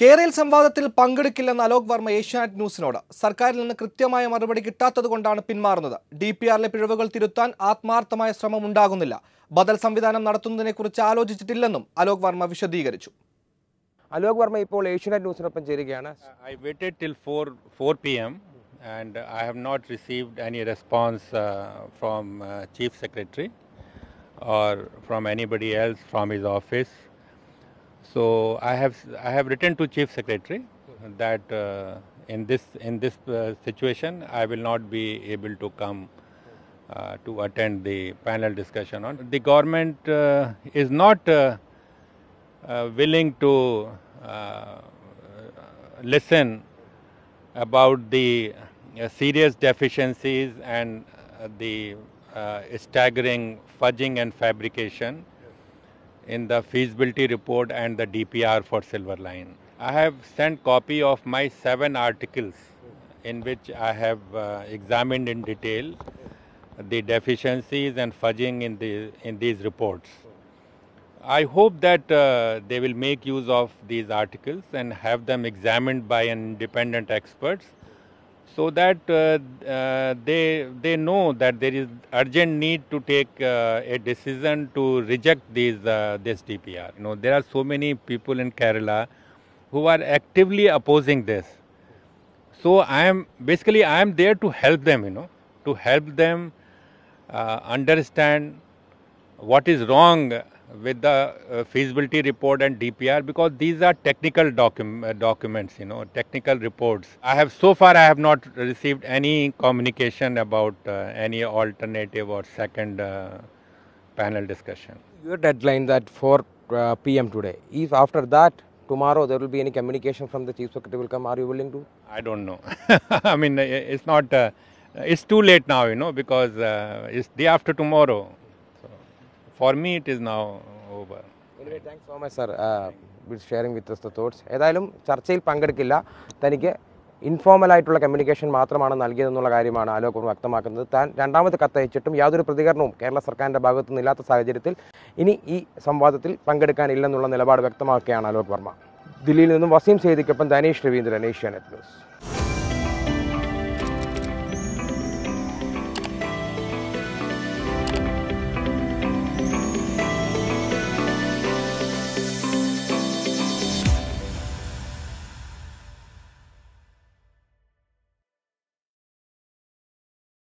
കേരയിൽ സംവാദത്തിൽ പങ്കെടുക്കില്ലെന്ന് അലോക് വർമ്മ ഏഷ്യാനെറ്റ് ന്യൂസിനോട് സർക്കാരിൽ നിന്ന് കൃത്യമായ മറുപടി കിട്ടാത്തതുകൊണ്ടാണ് പിന്മാറുന്നത് ഡി പി ആറിലെ പിഴവുകൾ തിരുത്താൻ ആത്മാർത്ഥമായ ശ്രമം ഉണ്ടാകുന്നില്ല ബദൽ സംവിധാനം നടത്തുന്നതിനെക്കുറിച്ച് ആലോചിച്ചിട്ടില്ലെന്നും അലോക് വർമ്മ വിശദീകരിച്ചു അലോക് വർമ്മ ഇപ്പോൾ ഏഷ്യാനെറ്റ് ന്യൂസിനൊപ്പം ചേരുകയാണ് I waited till four four P M and I have not received any response from chief secretary or from anybody else from his office So I have I have written to Chief Secretary that uh, in this in this uh, situation I will not be able to come uh, to attend the panel discussion on. The government uh, is not uh, uh, willing to listen about the serious deficiencies and the staggering fudging and fabrication in the feasibility report and the DPR for Silver Line. I have sent copy of my seven articles in which I have uh, examined in detail the deficiencies and fudging in, the, in these reports. I hope that uh, they will make use of these articles and have them examined by independent experts so that uh, uh, they, they know that there is urgent need to take uh, a decision to reject these, this DPR. You know, there are so many people in Kerala who are actively opposing this. So I am basically I am there to help them, you know, to help them uh, understand what is wrong with the uh, feasibility report and DPR because these are technical docu uh, documents, you know, technical reports. I have so far I have not received any communication about uh, any alternative or second panel discussion. Your deadline that 4 p.m. today. If after that tomorrow there will be any communication from the chief secretary will come are you willing to i don't know i mean it's not uh, it's too late now you know because uh, it's day after tomorrow for me it is now over thanks so much sir sharing with the thoughts ഏതായാലും ചർച്ചയിൽ പങ്കെടുക്കില്ല തനിക്ക് informal ആയിട്ടുള്ള communication മാത്രമാണ് നൽകിയതെന്നുള്ള കാര്യമാണ് ആലോക് വ്യക്തമാക്കുന്നത് താൻ രണ്ടാമത് കത്തയച്ചിട്ടും യാതൊരു പ്രതികരണവും കേരള സർക്കാരിൻ്റെ ഭാഗത്തു നിന്നില്ലാത്ത സാഹചര്യത്തിൽ ഇനി ഈ സംവാദത്തിൽ പങ്കെടുക്കാനില്ലെന്നുള്ള നിലപാട് വ്യക്തമാക്കുകയാണ് ആലോക് വർമ്മ ദില്ലിയിൽ നിന്നും വസീം സെയ്ദിക്കൊപ്പം ദനേഷ് രവീന്ദ്രൻ ഏഷ്യാനെറ്റ് ന്യൂസ്